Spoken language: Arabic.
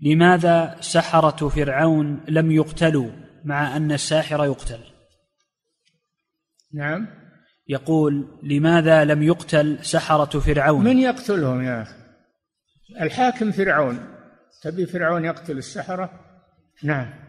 لماذا سحرة فرعون لم يقتلوا مع أن الساحر يقتل نعم يقول لماذا لم يقتل سحرة فرعون من يقتلهم يا أخي الحاكم فرعون تبي فرعون يقتل السحرة نعم